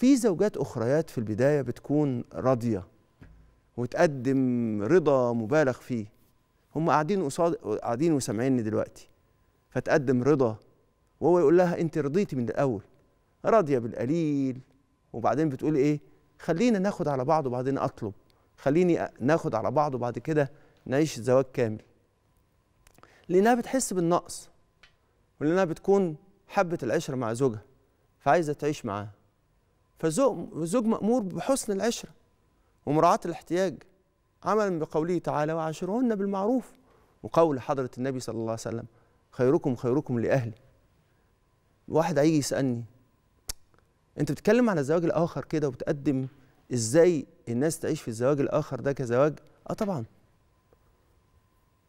في زوجات أخريات في البداية بتكون راضية وتقدم رضا مبالغ فيه هم قاعدين قصاد قاعدين وسامعيني دلوقتي فتقدم رضا وهو يقول لها انت رضيتي من الاول راضيه بالقليل وبعدين بتقول ايه خلينا ناخد على بعض وبعدين اطلب خليني ناخد على بعض وبعد كده نعيش زواج كامل لانها بتحس بالنقص ولانها بتكون حبه العشره مع زوجها فعايزه تعيش معاه فزوج مأمور بحسن العشرة ومراعاة الاحتياج عملا بقوله تعالى وعاشرهن بالمعروف وقول حضرة النبي صلى الله عليه وسلم خيركم خيركم لأهلي واحد هيجي يسألني أنت بتتكلم عن الزواج الآخر كده وبتقدم إزاي الناس تعيش في الزواج الآخر ده كزواج آه طبعا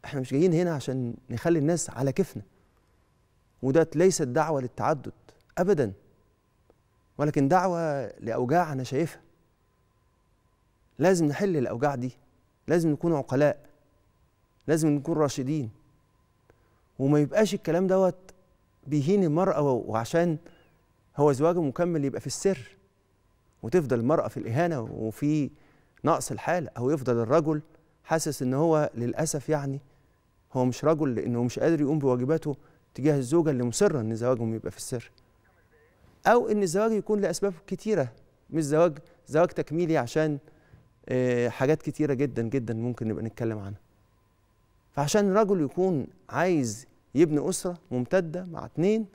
احنا مش جايين هنا عشان نخلي الناس على كيفنا وده ليست دعوة للتعدد أبداً ولكن دعوة لأوجاع أنا شايفها لازم نحل الأوجاع دي لازم نكون عقلاء لازم نكون راشدين وما يبقاش الكلام دوت بيهين المرأة وعشان هو زواجه مكمل يبقى في السر وتفضل المرأة في الإهانة وفي نقص الحالة أو يفضل الرجل حاسس إن هو للأسف يعني هو مش رجل لأنه مش قادر يقوم بواجباته تجاه الزوجة اللي مصرة إن زواجهم يبقى في السر او ان الزواج يكون لاسباب كتيره مش زواج زواج تكميلي عشان آه، حاجات كتيره جدا جدا ممكن نبقى نتكلم عنها فعشان رجل يكون عايز يبني اسره ممتده مع اتنين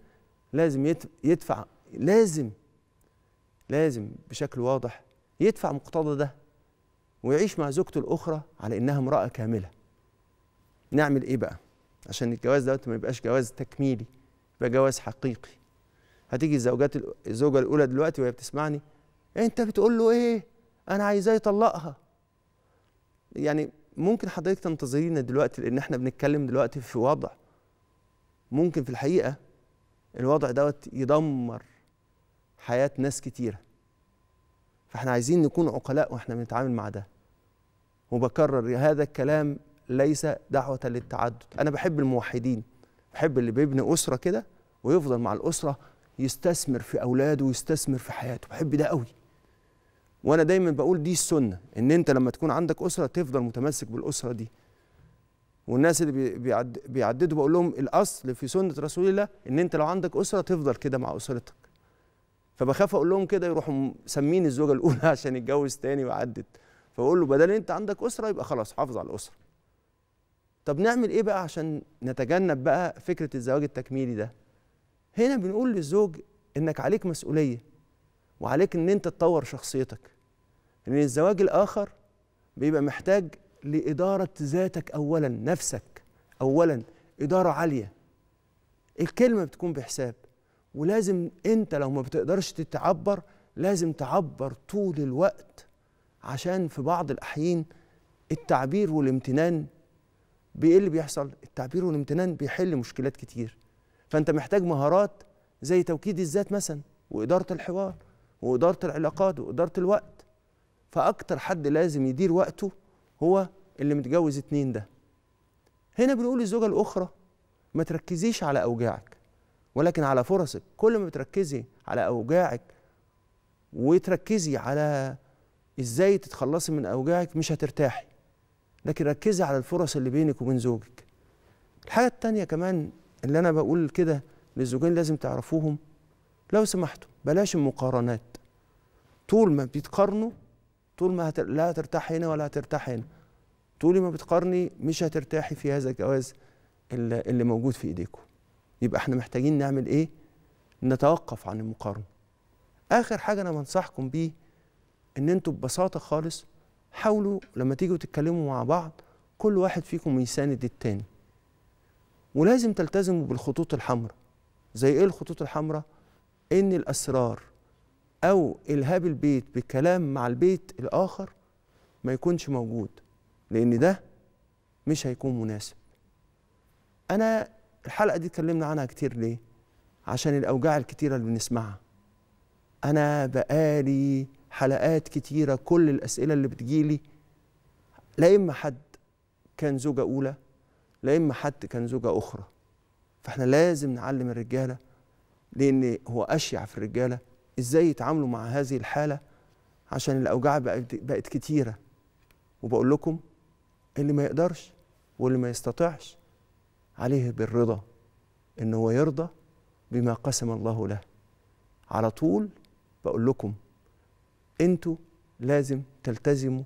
لازم يدفع لازم لازم بشكل واضح يدفع مقتضى ده ويعيش مع زوجته الاخرى على انها امراه كامله نعمل ايه بقى عشان الجواز دوت ما يبقاش جواز تكميلي يبقى جواز حقيقي هتيجي الزوجات الزوجه الاولى دلوقتي وهي بتسمعني انت بتقول له ايه انا عايزاه يطلقها يعني ممكن حضرتك تنتظرينا دلوقتي لان احنا بنتكلم دلوقتي في وضع ممكن في الحقيقه الوضع دوت يدمر حياه ناس كتيره فاحنا عايزين نكون عقلاء واحنا بنتعامل مع ده وبكرر هذا الكلام ليس دعوه للتعدد انا بحب الموحدين بحب اللي بيبني اسره كده ويفضل مع الاسره يستثمر في اولاده ويستثمر في حياته بحب ده قوي وانا دايما بقول دي السنه ان انت لما تكون عندك اسره تفضل متمسك بالاسره دي والناس اللي بيعد بيعددوا بقول لهم الاصل في سنه رسول الله ان انت لو عندك اسره تفضل كده مع اسرتك فبخاف اقول لهم كده يروحوا مسمين الزوجه الاولى عشان يتجوز تاني ويعدد فاقول له بدل انت عندك اسره يبقى خلاص حافظ على الاسره طب نعمل ايه بقى عشان نتجنب بقى فكره الزواج التكميلي ده هنا بنقول للزوج انك عليك مسؤوليه وعليك ان انت تطور شخصيتك لان الزواج الاخر بيبقى محتاج لاداره ذاتك اولا نفسك اولا اداره عاليه الكلمه بتكون بحساب ولازم انت لو ما بتقدرش تتعبر لازم تعبر طول الوقت عشان في بعض الاحيان التعبير والامتنان بايه اللي بيحصل التعبير والامتنان بيحل مشكلات كتير فانت محتاج مهارات زي توكيد الذات مثلا واداره الحوار واداره العلاقات واداره الوقت فاكتر حد لازم يدير وقته هو اللي متجوز اتنين ده هنا بنقول للزوجه الاخرى ما تركزيش على اوجاعك ولكن على فرصك كل ما بتركزي على اوجاعك وتركزي على ازاي تتخلصي من اوجاعك مش هترتاحي لكن ركزي على الفرص اللي بينك وبين زوجك الحاجه التانيه كمان اللي انا بقول كده للزوجين لازم تعرفوهم لو سمحتوا بلاش المقارنات طول ما بتقارنوا طول ما هتر... لا هترتاح هنا ولا هترتاح هنا طول ما بتقارني مش هترتاحي في هذا الجواز اللي, اللي موجود في ايديكم يبقى احنا محتاجين نعمل ايه نتوقف عن المقارنه اخر حاجه انا بنصحكم بيه ان انتوا ببساطه خالص حاولوا لما تيجوا تتكلموا مع بعض كل واحد فيكم يساند التاني ولازم تلتزموا بالخطوط الحمراء زي ايه الخطوط الحمراء ان الاسرار او الهاب البيت بكلام مع البيت الاخر ما يكونش موجود لان ده مش هيكون مناسب انا الحلقه دي اتكلمنا عنها كتير ليه عشان الاوجاع الكتيره اللي بنسمعها انا بقالي حلقات كتيره كل الاسئله اللي بتجيلي لا اما حد كان زوجه اولى لا إما حد كان زوجة أخرى فإحنا لازم نعلم الرجالة لأن هو أشيع في الرجالة إزاي يتعاملوا مع هذه الحالة عشان الأوجاع بقت كتيرة وبقول لكم اللي ما يقدرش واللي ما يستطيعش عليه بالرضا إن هو يرضى بما قسم الله له على طول بقول لكم انتوا لازم تلتزموا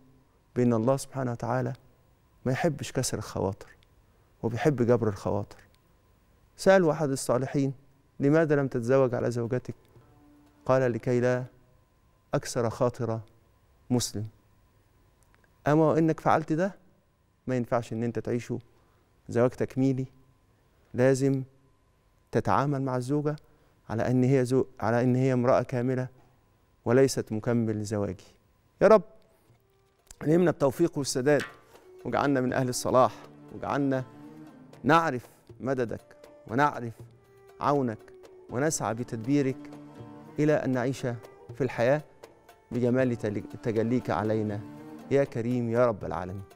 بأن الله سبحانه وتعالى ما يحبش كسر الخواطر وبيحب جبر الخواطر سأل أحد الصالحين لماذا لم تتزوج على زوجتك قال لكي لا أكثر خاطر مسلم أما وإنك فعلت ده ما ينفعش إن أنت تعيشه زواج تكميلي لازم تتعامل مع الزوجة على أن هي زو على أن هي امرأة كاملة وليست مكمل لزواجي يا رب ألهمنا التوفيق والسداد وجعلنا من أهل الصلاح وجعلنا نعرف مددك ونعرف عونك ونسعى بتدبيرك إلى أن نعيش في الحياة بجمال تجليك علينا يا كريم يا رب العالمين